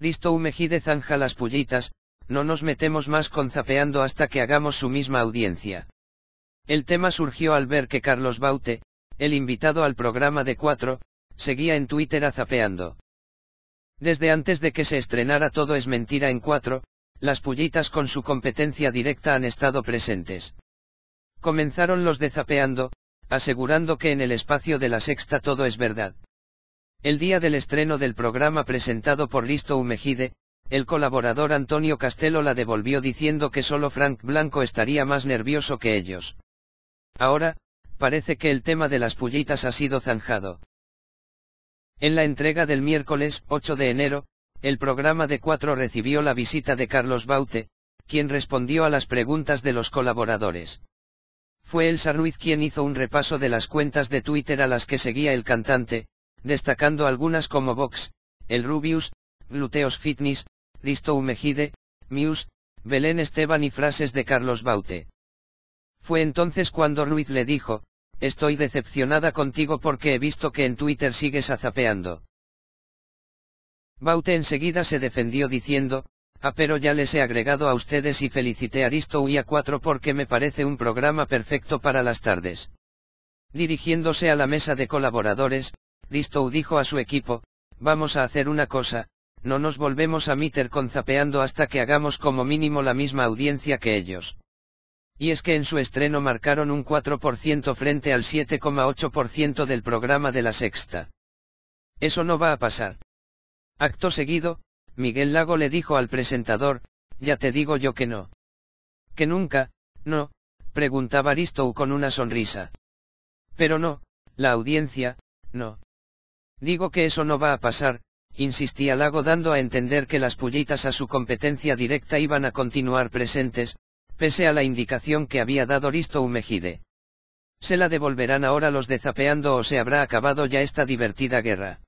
Listo de zanja las pullitas, no nos metemos más con zapeando hasta que hagamos su misma audiencia. El tema surgió al ver que Carlos Baute, el invitado al programa de 4, seguía en Twitter a zapeando. Desde antes de que se estrenara Todo es Mentira en Cuatro, las pullitas con su competencia directa han estado presentes. Comenzaron los de zapeando, asegurando que en el espacio de la sexta todo es verdad. El día del estreno del programa presentado por Listo umegide el colaborador Antonio Castelo la devolvió diciendo que solo Frank Blanco estaría más nervioso que ellos. Ahora, parece que el tema de las pullitas ha sido zanjado. En la entrega del miércoles 8 de enero, el programa de cuatro recibió la visita de Carlos Baute, quien respondió a las preguntas de los colaboradores. Fue el Ruiz quien hizo un repaso de las cuentas de Twitter a las que seguía el cantante, destacando algunas como Vox, El Rubius, Gluteos Fitness, Risto Mejide, Muse, Belén Esteban y frases de Carlos Baute. Fue entonces cuando Ruiz le dijo, estoy decepcionada contigo porque he visto que en Twitter sigues azapeando. Baute enseguida se defendió diciendo, ah pero ya les he agregado a ustedes y felicité a Aristo y a 4 porque me parece un programa perfecto para las tardes. Dirigiéndose a la mesa de colaboradores, Ristou dijo a su equipo, vamos a hacer una cosa, no nos volvemos a meter con zapeando hasta que hagamos como mínimo la misma audiencia que ellos. Y es que en su estreno marcaron un 4% frente al 7,8% del programa de la sexta. Eso no va a pasar. Acto seguido, Miguel Lago le dijo al presentador, ya te digo yo que no. Que nunca, no, preguntaba Ristou con una sonrisa. Pero no, la audiencia, no. Digo que eso no va a pasar, insistía Lago dando a entender que las pullitas a su competencia directa iban a continuar presentes, pese a la indicación que había dado Risto Umejide. Se la devolverán ahora los de Zapeando o se habrá acabado ya esta divertida guerra.